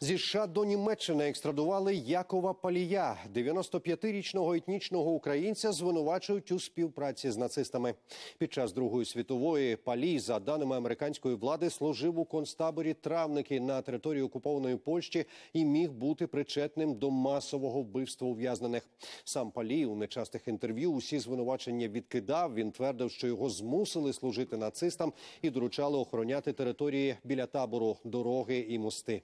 Зі США до Німеччини екстрадували Якова Палія, 95-річного етнічного українця, звинувачують у співпраці з нацистами. Під час Другої світової палій, за даними американської влади, служив у концтаборі травники на території окупованої Польщі і міг бути причетним до масового вбивства ув'язнених. Сам палій у нечастих інтерв'ю усі звинувачення відкидав. Він твердив, що його змусили служити нацистам і доручали охороняти території біля табору дороги і мости.